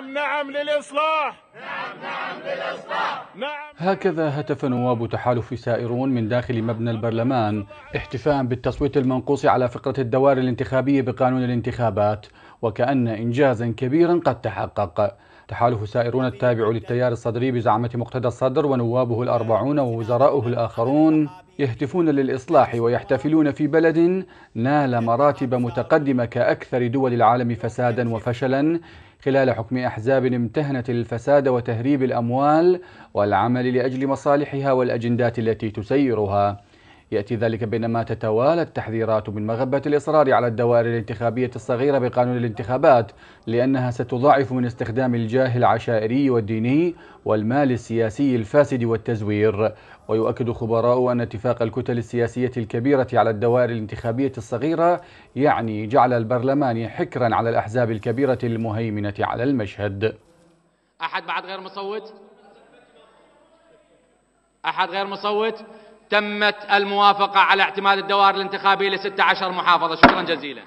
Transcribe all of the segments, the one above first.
نعم نعم للإصلاح نعم نعم للإصلاح نعم هكذا هتف نواب تحالف سائرون من داخل مبنى البرلمان احتفاء بالتصويت المنقوص على فقرة الدوائر الانتخابية بقانون الانتخابات وكأن إنجازا كبيرا قد تحقق تحالف سائرون التابع للتيار الصدري بزعمة مقتدى الصدر ونوابه الأربعون ووزراؤه الآخرون يهتفون للإصلاح ويحتفلون في بلد نال مراتب متقدمة كأكثر دول العالم فسادا وفشلا خلال حكم أحزاب امتهنت الفساد وتهريب الأموال والعمل لأجل مصالحها والأجندات التي تسيرها يأتي ذلك بينما تتوالى التحذيرات من مغبة الإصرار على الدوائر الانتخابية الصغيرة بقانون الانتخابات لأنها ستضاعف من استخدام الجاه العشائري والديني والمال السياسي الفاسد والتزوير ويؤكد خبراء أن اتفاق الكتل السياسية الكبيرة على الدوائر الانتخابية الصغيرة يعني جعل البرلمان حكرا على الأحزاب الكبيرة المهيمنة على المشهد أحد بعد غير مصوت؟ أحد غير مصوت؟ تمت الموافقة على اعتماد الدوائر الانتخابية ل 16 محافظة شكرا جزيلا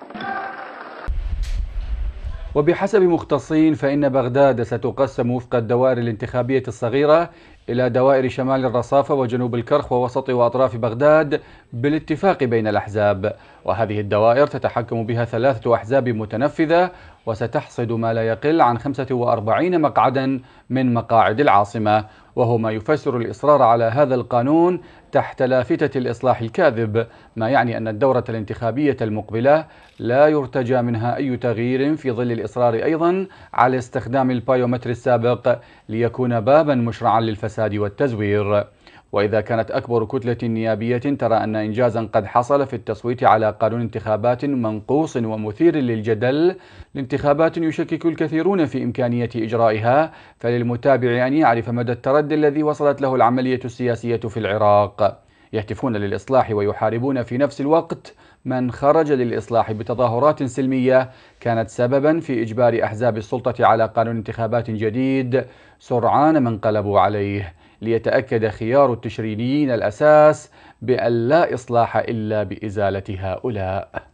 وبحسب مختصين فإن بغداد ستقسم وفق الدوائر الانتخابية الصغيرة إلى دوائر شمال الرصافة وجنوب الكرخ ووسط وأطراف بغداد بالاتفاق بين الأحزاب وهذه الدوائر تتحكم بها ثلاثة أحزاب متنفذة وستحصد ما لا يقل عن 45 مقعدا من مقاعد العاصمة وهو ما يفسر الإصرار على هذا القانون تحت لافتة الإصلاح الكاذب ما يعني أن الدورة الانتخابية المقبلة لا يرتجى منها أي تغيير في ظل الإصرار أيضا على استخدام البايومتر السابق ليكون بابا مشرعا للفساد والتزوير وإذا كانت أكبر كتلة نيابية ترى أن إنجازا قد حصل في التصويت على قانون انتخابات منقوص ومثير للجدل لانتخابات يشكك الكثيرون في إمكانية إجرائها فللمتابع أن يعرف مدى التردي الذي وصلت له العملية السياسية في العراق يهتفون للإصلاح ويحاربون في نفس الوقت من خرج للإصلاح بتظاهرات سلمية كانت سببا في إجبار أحزاب السلطة على قانون انتخابات جديد سرعان ما انقلبوا عليه ليتأكد خيار التشريديين الأساس بأن لا إصلاح إلا بإزالة هؤلاء